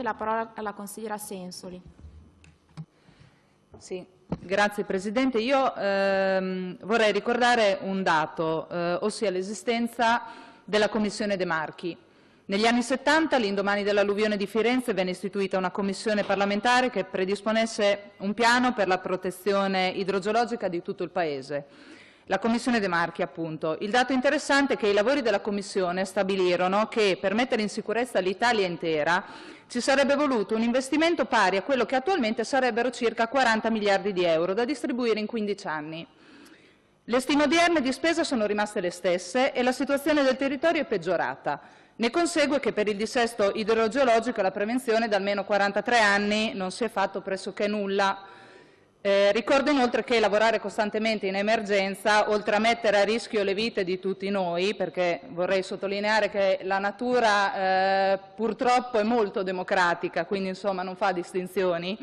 La parola alla consigliera Sensoli. Sì, grazie Presidente. Io ehm, vorrei ricordare un dato, eh, ossia l'esistenza della Commissione De Marchi. Negli anni 70, l'indomani dell'alluvione di Firenze, venne istituita una commissione parlamentare che predisponesse un piano per la protezione idrogeologica di tutto il Paese. La Commissione De Marchi, appunto. Il dato interessante è che i lavori della Commissione stabilirono che per mettere in sicurezza l'Italia intera ci sarebbe voluto un investimento pari a quello che attualmente sarebbero circa 40 miliardi di euro da distribuire in 15 anni. Le stime odierne di spesa sono rimaste le stesse e la situazione del territorio è peggiorata. Ne consegue che per il dissesto idrogeologico e la prevenzione da almeno 43 anni non si è fatto pressoché nulla. Eh, ricordo inoltre che lavorare costantemente in emergenza, oltre a mettere a rischio le vite di tutti noi, perché vorrei sottolineare che la natura eh, purtroppo è molto democratica, quindi insomma non fa distinzioni,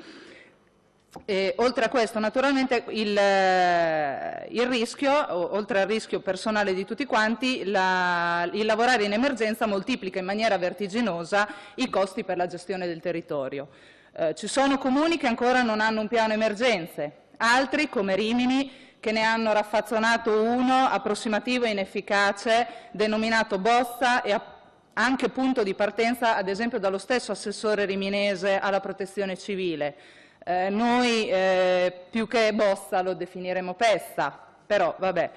e, oltre a questo naturalmente il, eh, il rischio, oltre al rischio personale di tutti quanti, la, il lavorare in emergenza moltiplica in maniera vertiginosa i costi per la gestione del territorio. Eh, ci sono comuni che ancora non hanno un piano emergenze, altri come Rimini che ne hanno raffazzonato uno approssimativo e inefficace denominato Bozza e anche punto di partenza ad esempio dallo stesso assessore riminese alla protezione civile. Eh, noi eh, più che Bozza lo definiremo Pessa, però vabbè.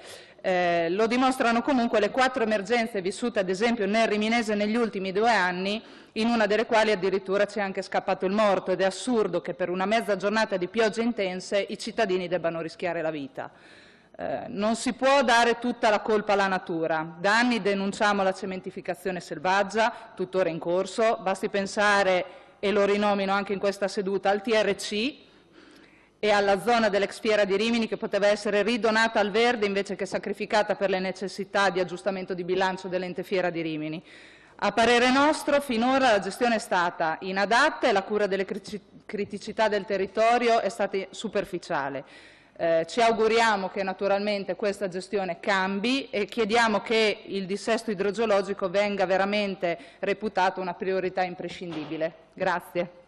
Eh, lo dimostrano comunque le quattro emergenze vissute ad esempio nel Riminese negli ultimi due anni, in una delle quali addirittura ci è anche scappato il morto ed è assurdo che per una mezza giornata di piogge intense i cittadini debbano rischiare la vita. Eh, non si può dare tutta la colpa alla natura. Da anni denunciamo la cementificazione selvaggia, tuttora in corso, basti pensare, e lo rinomino anche in questa seduta, al TRC, e alla zona dell'Expiera di Rimini che poteva essere ridonata al verde invece che sacrificata per le necessità di aggiustamento di bilancio dell'ente fiera di Rimini. A parere nostro, finora la gestione è stata inadatta e la cura delle criticità del territorio è stata superficiale. Eh, ci auguriamo che naturalmente questa gestione cambi e chiediamo che il dissesto idrogeologico venga veramente reputato una priorità imprescindibile. Grazie.